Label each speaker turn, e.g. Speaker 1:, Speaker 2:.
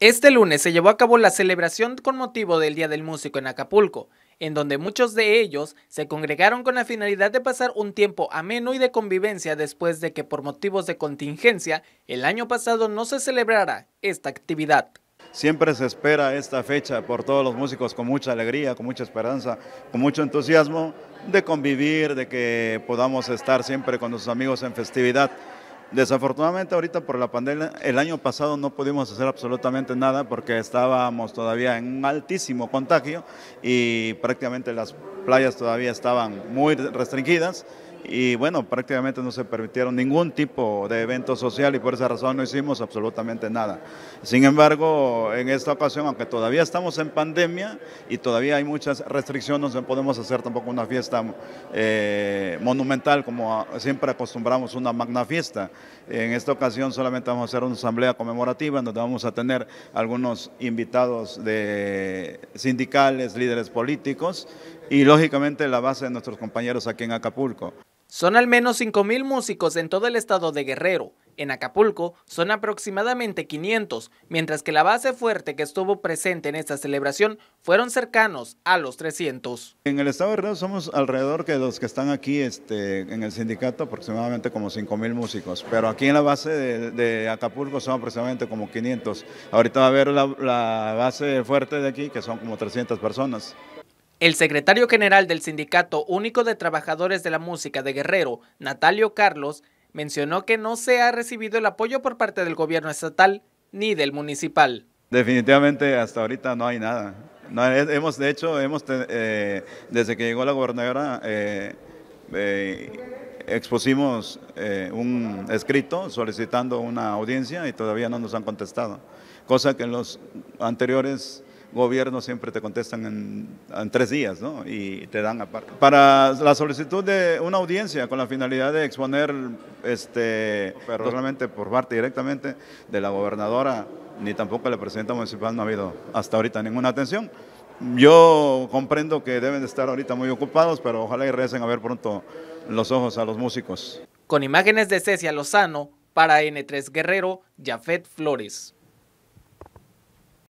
Speaker 1: Este lunes se llevó a cabo la celebración con motivo del Día del Músico en Acapulco, en donde muchos de ellos se congregaron con la finalidad de pasar un tiempo ameno y de convivencia después de que por motivos de contingencia el año pasado no se celebrara esta
Speaker 2: actividad. Siempre se espera esta fecha por todos los músicos con mucha alegría, con mucha esperanza, con mucho entusiasmo de convivir, de que podamos estar siempre con nuestros amigos en festividad. Desafortunadamente ahorita por la pandemia, el año pasado no pudimos hacer absolutamente nada porque estábamos todavía en un altísimo contagio y prácticamente las playas todavía estaban muy restringidas y bueno, prácticamente no se permitieron ningún tipo de evento social y por esa razón no hicimos absolutamente nada. Sin embargo, en esta ocasión, aunque todavía estamos en pandemia y todavía hay muchas restricciones, no podemos hacer tampoco una fiesta eh, monumental como siempre acostumbramos una magna fiesta. En esta ocasión solamente vamos a hacer una asamblea conmemorativa donde vamos a tener algunos invitados de sindicales, líderes políticos y lógicamente la base de nuestros compañeros aquí en Acapulco. Son al menos mil
Speaker 1: músicos en todo el estado de Guerrero. En Acapulco son aproximadamente 500, mientras que la base fuerte que estuvo presente en esta celebración fueron cercanos a los 300.
Speaker 2: En el estado de Guerrero somos alrededor de los que están aquí este, en el sindicato aproximadamente como mil músicos, pero aquí en la base de, Acapulco son aproximadamente como 500. Ahorita va a ver la base fuerte de aquí que son como 300 personas. El
Speaker 1: secretario general del Sindicato Único de Trabajadores de la Música de Guerrero, Natalio Carlos, mencionó que no se ha recibido el apoyo por parte del gobierno estatal ni del
Speaker 2: municipal. Definitivamente hasta ahorita no hay nada. Eh, hemos, de hecho, hemos, eh, desde que llegó la gobernadora, eh, expusimos un escrito solicitando una audiencia y todavía no nos han contestado, cosa que en los anteriores gobierno siempre te contestan en, tres días, ¿no? Y te dan aparte. Para la solicitud de una audiencia con la finalidad de exponer, este, pero realmente por parte directamente de la gobernadora, ni tampoco la presidenta municipal no ha habido hasta ahorita ninguna atención. Yo comprendo que deben de estar ahorita muy ocupados, pero ojalá y recen a ver pronto los ojos a los músicos. Con
Speaker 1: imágenes de Cecia Lozano, para N3 Guerrero, Jafet Flores.